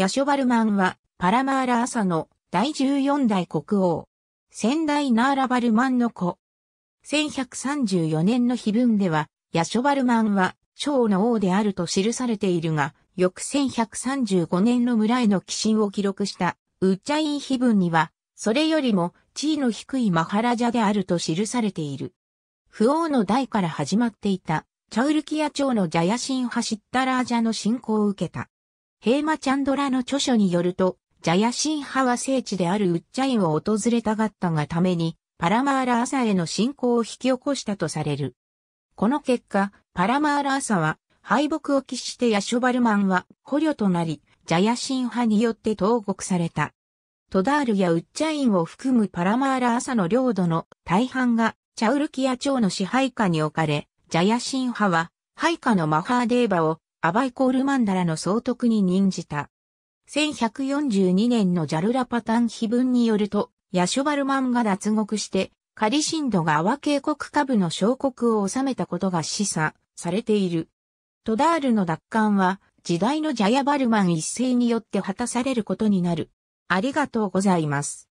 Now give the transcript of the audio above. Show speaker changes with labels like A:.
A: ヤショバルマンは、パラマーラ朝の第14代国王。先代ナ
B: ーラバルマンの子。1134年の碑文では、ヤショバルマンは、小の王であると記されているが、翌1135年の村への寄進を記録した、ウッチャイン碑文には、それよりも地位の低いマハラジャであると記されている。不王の代から始まっていた、チャウルキア朝のジャヤシンハシッタラージャの信仰を受けた。ヘーマチャンドラの著書によると、ジャヤシン派は聖地であるウッチャインを訪れたがったがために、パラマーラーサへの信仰を引き起こしたとされる。この結果、パラマーラーサは敗北を喫してヤショバルマンは捕虜となり、ジャヤシン派によって投獄された。トダールやウッチャインを含むパラマーラーサの領土の大半がチャウルキア朝の支配下に置かれ、ジャヤシン派は配下のマハーデーバをアバイコールマンダラの総督に任じた。1142年のジャルラパタン碑文によると、ヤショバルマンが脱獄して、カリシンドがアワ渓谷下部の小国を治めたことが示唆されている。トダールの奪還は、時代のジャヤバルマン一世によって果た
A: されることになる。ありがとうございます。